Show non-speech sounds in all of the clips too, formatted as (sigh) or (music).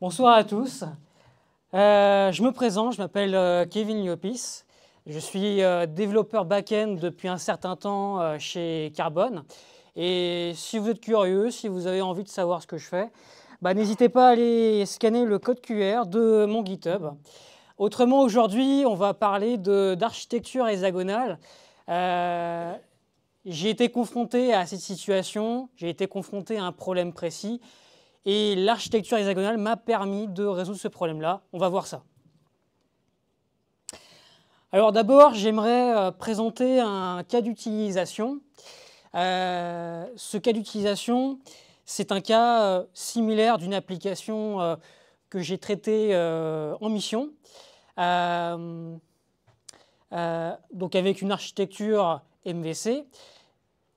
Bonsoir à tous. Euh, je me présente, je m'appelle euh, Kevin Liopis. Je suis euh, développeur back-end depuis un certain temps chez Carbone. Et si vous êtes curieux, si vous avez envie de savoir ce que je fais, bah, n'hésitez pas à aller scanner le code QR de mon GitHub. Autrement, aujourd'hui, on va parler d'architecture hexagonale. j'ai été confronté à cette situation, j'ai été confronté à un problème précis. Et l'architecture hexagonale m'a permis de résoudre ce problème-là. On va voir ça. Alors d'abord, j'aimerais euh, présenter un cas d'utilisation. Euh, ce cas d'utilisation, c'est un cas euh, similaire d'une application que j'ai traitée en mission. donc avec une architecture MVC.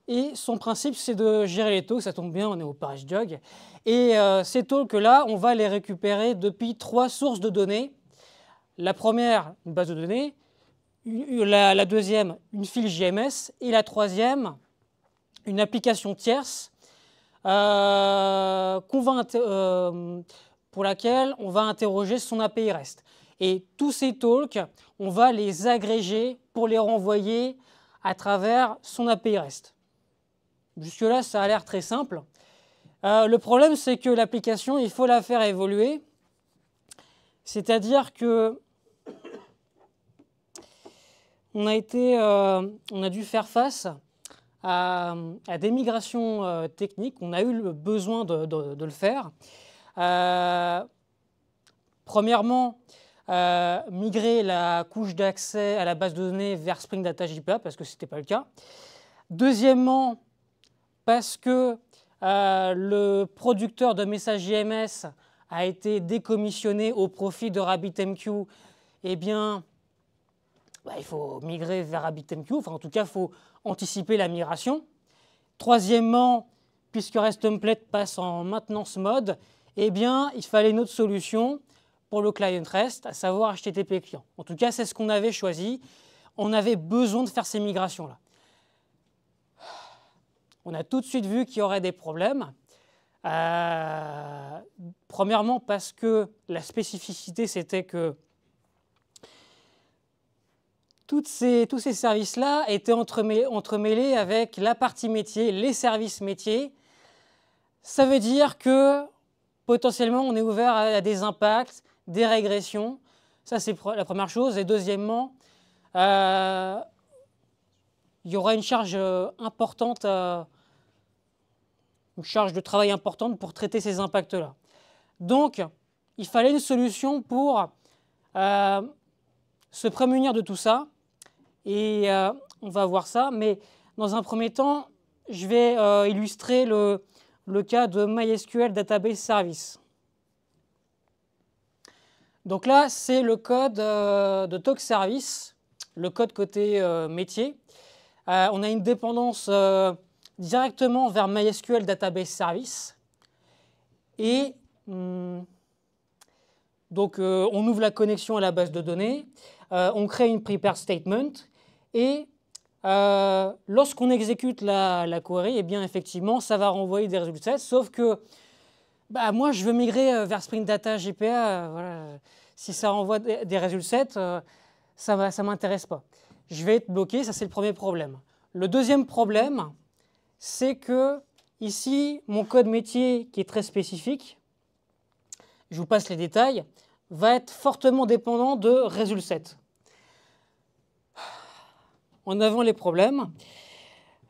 Et son principe, c'est de gérer les talks. Ça tombe bien, on est au paris jog. Et euh, ces talks-là, on va les récupérer depuis trois sources de données. La première, une base de données. la, deuxième, une file JMS. Et la troisième, une application tierce euh, euh, pour laquelle on va interroger son API REST. Et tous ces talks, on va les agréger pour les renvoyer à travers son API REST. Jusque-là, ça a l'air très simple. Euh, le problème, c'est que l'application, il faut la faire évoluer. C'est-à-dire que on a, euh, dû faire face à, des migrations euh, techniques. On a eu le besoin de, de le faire. premièrement, migrer la couche d'accès à la base de données vers Spring Data JPA e parce que ce n'était pas le cas. Deuxièmement, parce que euh, le producteur de messages IMS a été décommissionné au profit de RabbitMQ, eh bien, bah, il faut migrer vers RabbitMQ, enfin en tout cas, il faut anticiper la migration. Troisièmement, puisque REST Template passe en maintenance mode, eh bien, il fallait une autre solution pour le client REST, à savoir HTTP client. En tout cas, c'est ce qu'on avait choisi. On avait besoin de faire ces migrations-là on a tout de suite vu qu'il y aurait des problèmes. Euh, premièrement parce que la spécificité, c'était que tous ces services-là étaient entremêlés, avec la partie métier, les services métiers. Ça veut dire que potentiellement, on est ouvert à, des impacts, des régressions. Ça, c'est la première chose. Et deuxièmement, euh, il y aura une charge euh, importante une charge de travail importante pour traiter ces impacts-là. Donc, il fallait une solution pour euh, se prémunir de tout ça. Et euh, on va voir ça. Mais dans un premier temps, je vais euh, illustrer le, le, cas de MySQL Database Service. Donc là, c'est le code de Talk Service, le code côté métier. on a une dépendance directement vers MySQL Database Service. Et hmm, donc, euh, on ouvre la connexion à la base de données, euh, on crée une prepare statement, et euh, lorsqu'on exécute la, la query, eh bien, effectivement, ça va renvoyer des résultats, sauf que bah, moi, je veux migrer vers Spring Data GPA. Voilà. Si ça renvoie des résultats, ça ne m'intéresse pas. Je vais être bloqué, ça c'est le premier problème. Le deuxième problème, c'est que ici, mon code métier qui est très spécifique, je vous passe les détails, va être fortement dépendant de RESUL7. En avant les problèmes.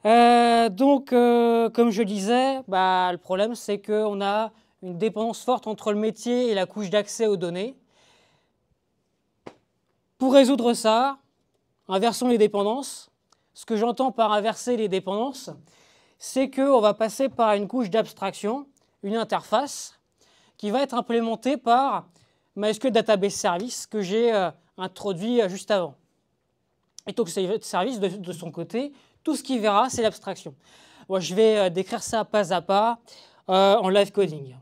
Euh, donc, euh, comme je disais, bah, le problème, c'est qu'on a une dépendance forte entre le métier et la couche d'accès aux données. Pour résoudre ça, inversons les dépendances. Ce que j'entends par inverser les dépendances, c'est qu'on va passer par une couche d'abstraction, une interface, qui va être implémentée par MySQL Database Service que j'ai euh, introduit euh, juste avant. Et donc, ce service, de, son côté, tout ce qu'il verra, c'est l'abstraction. je vais euh, décrire ça pas à pas en live coding.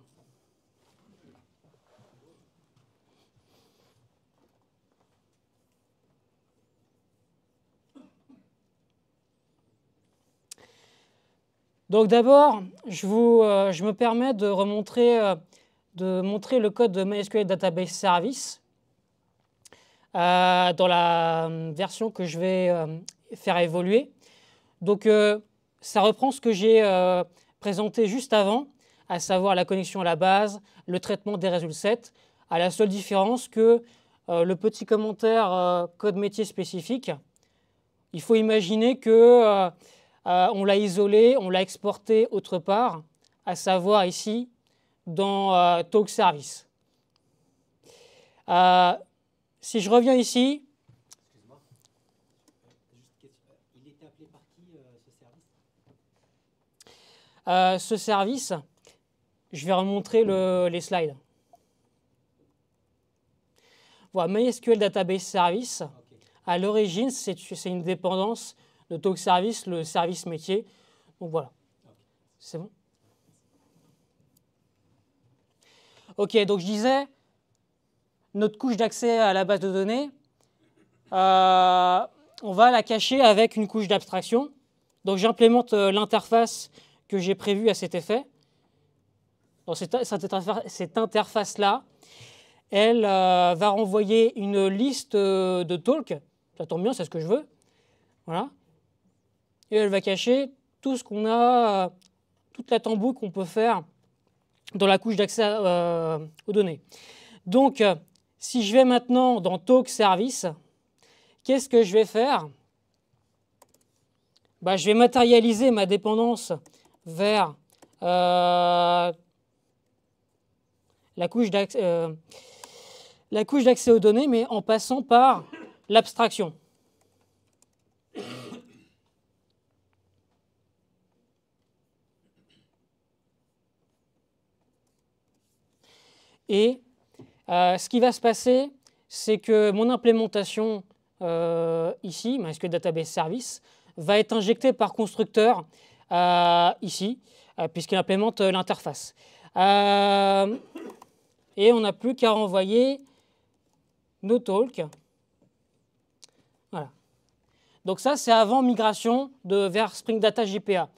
Donc d'abord, euh, je, me permets de remontrer, euh, montrer le code de MySQL Database Service euh, dans la version que je vais faire évoluer. Donc ça reprend ce que j'ai présenté juste avant, à savoir la connexion à la base, le traitement des résultats, à la seule différence que le petit commentaire code métier spécifique, il faut imaginer que euh, on l'a isolé, on l'a exporté autre part, à savoir ici dans euh, Talk Service. Euh, si je reviens ici. Excuse-moi. Il était appelé par qui ce service Ce service, je vais remontrer les slides. Voilà, MySQL Database Service, à l'origine, c'est une dépendance le talk service, le service métier. Donc voilà. C'est bon Ok, donc je disais, notre couche d'accès à la base de données, euh, on va la cacher avec une couche d'abstraction. Donc j'implémente euh, l'interface que j'ai prévue à cet effet. Dans cette, interface-là, elle euh, va renvoyer une liste de talks. Ça tombe bien, c'est ce que je veux. Voilà et elle va cacher tout ce qu'on a, euh, toute la tambouille qu'on peut faire dans la couche d'accès euh, aux données. Donc, euh, si je vais maintenant dans Talk Service, qu'est-ce que je vais faire bah, Je vais matérialiser ma dépendance vers la couche d'accès aux données, mais en passant par l'abstraction. Et euh, ce qui va se passer, c'est que mon implémentation euh, ici, MySQL Database Service, va être injectée par constructeur euh, ici, euh, puisqu'il implémente l'interface. et on n'a plus qu'à renvoyer nos talks. Voilà. Donc ça, c'est avant migration de, vers Spring Data JPA.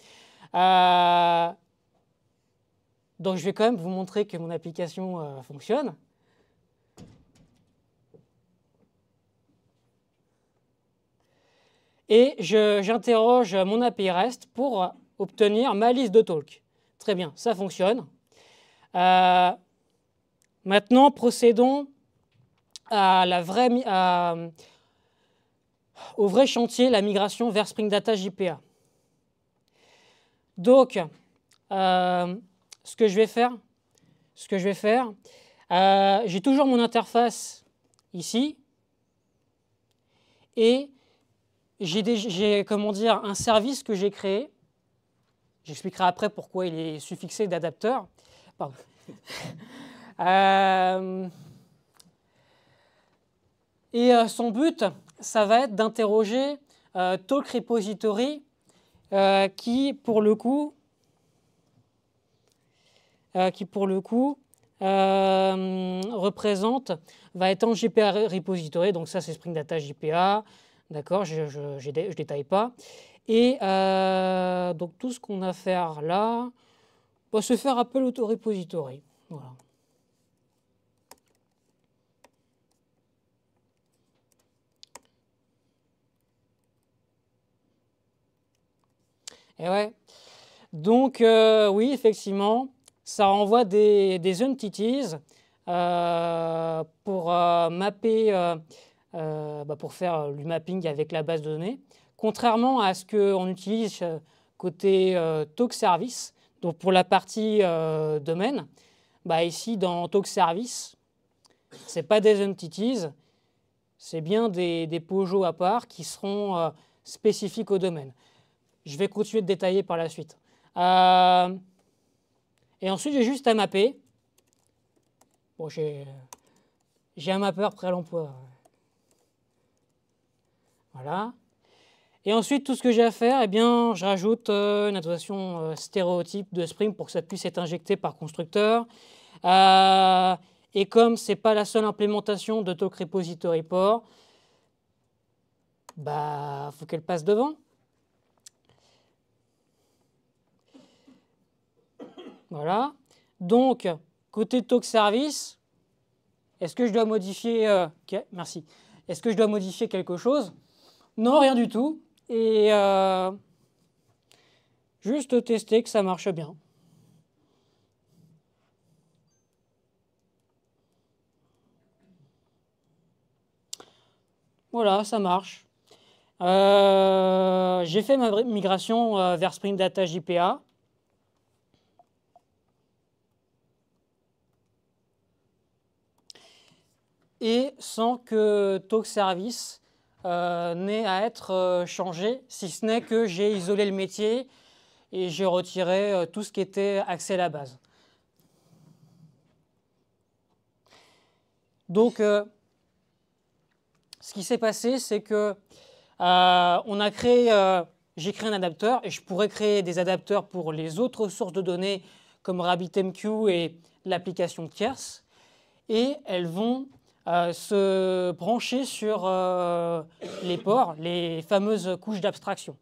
Donc je vais quand même vous montrer que mon application euh, fonctionne. Et j'interroge mon API REST pour obtenir ma liste de talk. Très bien, ça fonctionne. Euh, maintenant, procédons à la vraie, au vrai chantier, la migration vers Spring Data JPA. Donc, euh, ce que je vais faire, ce que je vais faire, euh, j'ai toujours mon interface ici et j'ai comment dire un service que j'ai créé. J'expliquerai après pourquoi il est suffixé d'adapteur. (laughs) Euh, et euh, son but, ça va être d'interroger Talk Repository, qui pour le coup euh, qui pour le coup euh, représente, va être en GPA repository, donc ça c'est Spring Data GPA, d'accord, je ne détaille pas. Et euh, donc tout ce qu'on a à faire là, va bah, se faire appel auto-repository. Voilà. Et ouais. Donc, oui, effectivement, ça envoie des, entities euh, pour euh, mapper, euh, bah, pour faire du mapping avec la base de données, contrairement à ce qu'on utilise côté Talk Service, donc pour la partie domaine. Bah, ici, dans Talk Service, ce n'est pas des entities, c'est bien des, des à part qui seront spécifiques au domaine. Je vais continuer de détailler par la suite. Et ensuite, j'ai juste à mapper. Bon, j'ai un mapper prêt à l'emploi. Voilà. Et ensuite, tout ce que j'ai à faire, eh bien, je rajoute euh, une annotation euh, stéréotype de Spring pour que ça puisse être injecté par constructeur. Euh, et comme ce n'est pas la seule implémentation de Talk Repository Port, bah, faut qu'elle passe devant. Voilà. Donc, côté talk service, est-ce que je dois modifier... Euh, merci. Est-ce que je dois modifier quelque chose Non, rien du tout. Et euh, juste tester que ça marche bien. Voilà, ça marche. Euh, j'ai fait ma migration vers Spring Data JPA. et sans que Talk Service euh, n'ait à être euh, changé, si ce n'est que j'ai isolé le métier et j'ai retiré euh, tout ce qui était accès à la base. Donc, ce qui s'est passé, c'est que on a créé, j'ai créé un adapteur et je pourrais créer des adapteurs pour les autres sources de données comme RabbitMQ et l'application Kers, Et elles vont euh, se brancher sur euh, les ports, les fameuses couches d'abstraction.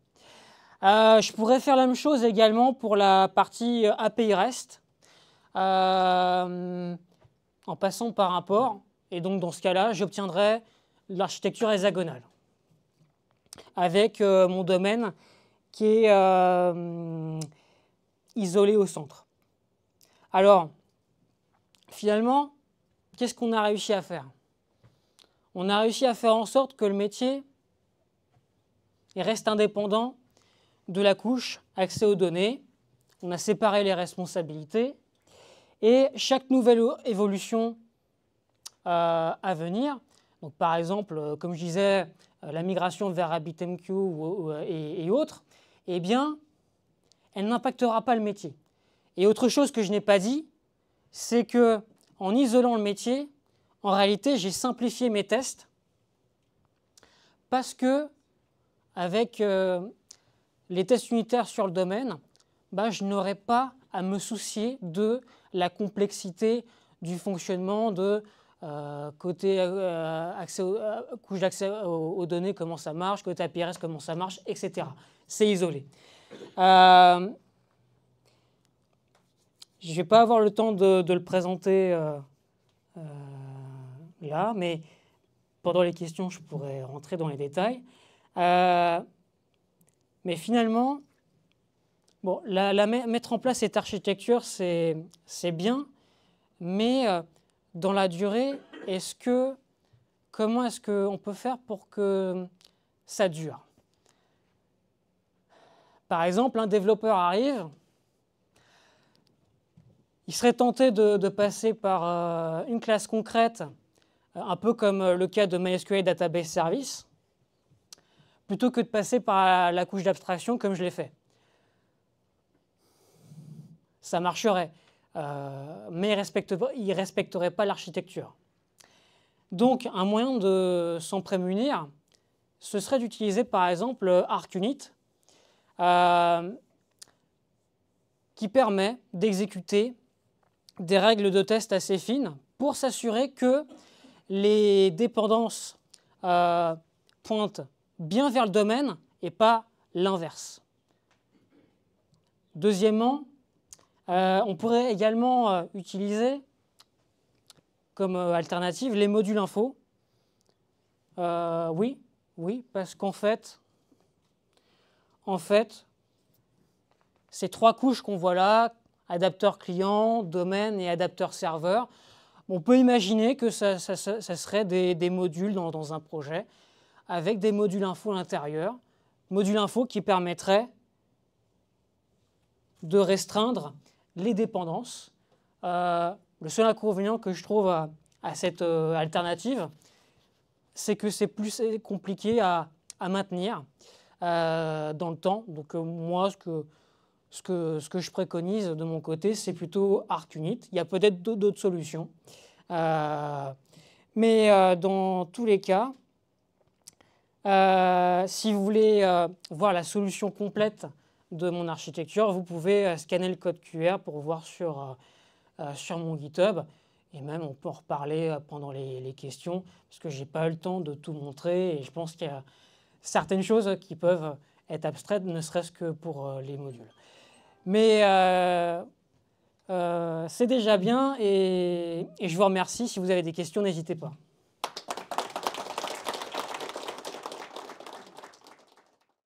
Euh, je pourrais faire la même chose également pour la partie API REST, en passant par un port, et donc dans ce cas-là, j'obtiendrai l'architecture hexagonale, avec mon domaine qui est isolé au centre. Alors, finalement, qu'est-ce qu'on a réussi à faire On a réussi à faire en sorte que le métier reste indépendant de la couche accès aux données. On a séparé les responsabilités et chaque nouvelle évolution euh, à venir, donc par exemple, euh, comme je disais, euh, la migration vers RabbitMQ et, et autres, eh bien, elle n'impactera pas le métier. Et autre chose que je n'ai pas dit, c'est que en isolant le métier, en réalité, j'ai simplifié mes tests parce que, avec euh, les tests unitaires sur le domaine, bah, je n'aurais pas à me soucier de la complexité du fonctionnement de euh, côté euh, accès couche d'accès aux, données, comment ça marche, côté APRS, comment ça marche, etc. C'est isolé. Je ne vais pas avoir le temps de, le présenter euh, euh, là, mais pendant les questions, je pourrais rentrer dans les détails. Euh, mais finalement, bon, la, mettre en place cette architecture, c'est bien, mais dans la durée, est-ce que, comment est-ce qu'on peut faire pour que ça dure Par exemple, un développeur arrive, il serait tenté de, passer par euh, une classe concrète, euh, un peu comme euh, le cas de MySQL Database Service, plutôt que de passer par la, couche d'abstraction comme je l'ai fait. Ça marcherait, mais il ne respecterait pas l'architecture. Donc, un moyen de s'en prémunir, ce serait d'utiliser par exemple ArcUnit, qui permet d'exécuter des règles de test assez fines pour s'assurer que les dépendances euh, pointent bien vers le domaine et pas l'inverse. Deuxièmement, euh, on pourrait également euh, utiliser comme alternative les modules info. oui, oui, parce qu'en fait, en fait, ces trois couches qu'on voit là, adapteur client, domaine et adapteur serveur. On peut imaginer que ça, ça, serait des, modules dans, un projet avec des modules info à l'intérieur, modules info qui permettraient de restreindre les dépendances. Euh, le seul inconvénient que je trouve à, cette euh, alternative, c'est que c'est plus compliqué à, maintenir euh, dans le temps. Donc moi, ce que ce que, ce que je préconise de mon côté, c'est plutôt ArcUnit. Il y a peut-être d'autres solutions. Euh, mais euh, dans tous les cas, euh, si vous voulez voir la solution complète de mon architecture, vous pouvez scanner le code QR pour voir sur, sur mon GitHub. Et même, on peut en reparler pendant les, les questions, parce que je n'ai pas eu le temps de tout montrer. Et je pense qu'il y a certaines choses qui peuvent être abstraites, ne serait-ce que pour les modules. Mais euh, euh, c'est déjà bien et je vous remercie. Si vous avez des questions, n'hésitez pas.